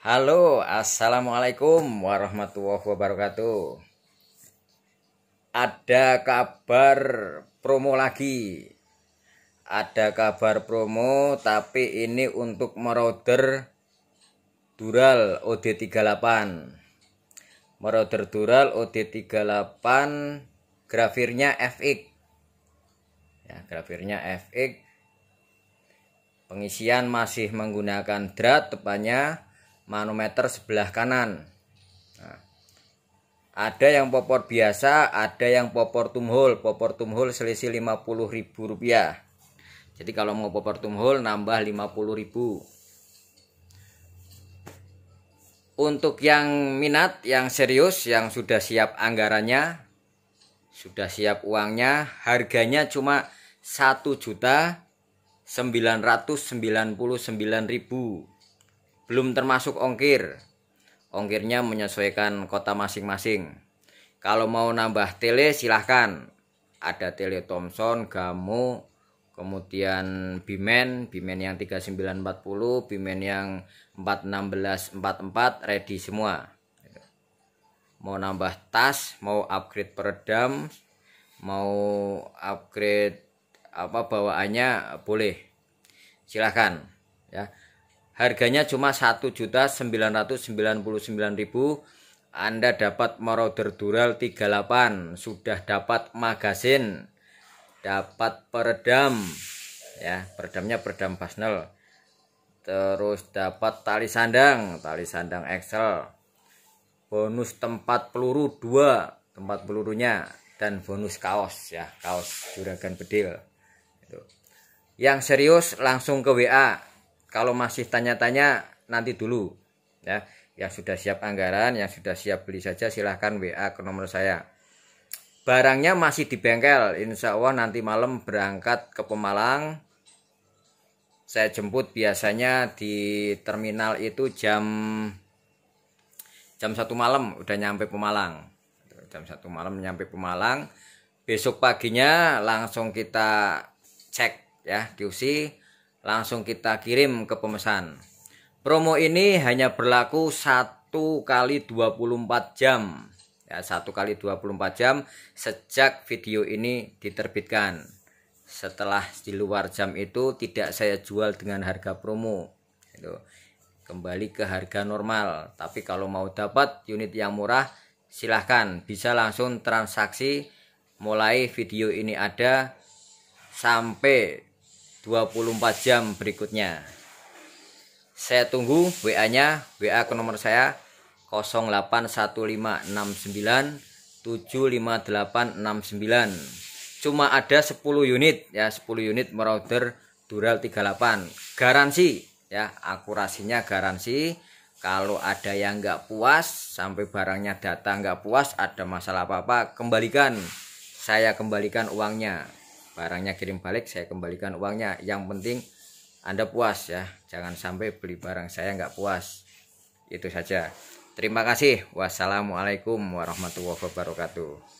Halo, assalamualaikum warahmatullahi wabarakatuh. Ada kabar promo lagi. Ada kabar promo, tapi ini untuk meroder Dural OD38. Meroder Dural OD38 grafirnya FX. Ya, grafirnya FX. Pengisian masih menggunakan drat tepatnya manometer sebelah kanan. Nah, ada yang popor biasa, ada yang popor tumhul. Popor tumhul selisih ribu rupiah. Jadi kalau mau popor tumhul nambah ribu. Untuk yang minat, yang serius, yang sudah siap anggarannya, sudah siap uangnya, harganya cuma satu juta sembilan ribu belum termasuk ongkir. Ongkirnya menyesuaikan kota masing-masing. Kalau mau nambah tele silahkan. Ada tele Thomson, Gamo, kemudian Bimen, Bimen yang 3940, Bimen yang 41644 ready semua. Mau nambah tas, mau upgrade peredam, mau upgrade apa bawaannya boleh. Silahkan ya. Harganya cuma juta 1.999.000. Anda dapat Marauder Dural 38, sudah dapat magasin, dapat peredam ya, peredamnya peredam Basnel. Terus dapat tali sandang, tali sandang Excel. Bonus tempat peluru 2, tempat pelurunya dan bonus kaos ya, kaos juragan bedil. Yang serius langsung ke WA kalau masih tanya-tanya nanti dulu ya yang sudah siap anggaran yang sudah siap beli saja silahkan WA ke nomor saya barangnya masih di bengkel insya Allah nanti malam berangkat ke Pemalang saya jemput biasanya di terminal itu jam jam satu malam udah nyampe Pemalang jam satu malam nyampe Pemalang besok paginya langsung kita cek ya diusi langsung kita kirim ke pemesan. Promo ini hanya berlaku 1 kali 24 jam. Ya, 1 kali 24 jam sejak video ini diterbitkan. Setelah di luar jam itu tidak saya jual dengan harga promo. Itu kembali ke harga normal. Tapi kalau mau dapat unit yang murah silahkan bisa langsung transaksi mulai video ini ada sampai 24 jam berikutnya saya tunggu WA-nya WA ke nomor saya 08156975869 cuma ada 10 unit ya 10 unit merauder dural 38 garansi ya akurasinya garansi kalau ada yang nggak puas sampai barangnya datang nggak puas ada masalah apa-apa kembalikan saya kembalikan uangnya barangnya kirim balik saya kembalikan uangnya yang penting anda puas ya jangan sampai beli barang saya nggak puas itu saja terima kasih wassalamualaikum warahmatullahi wabarakatuh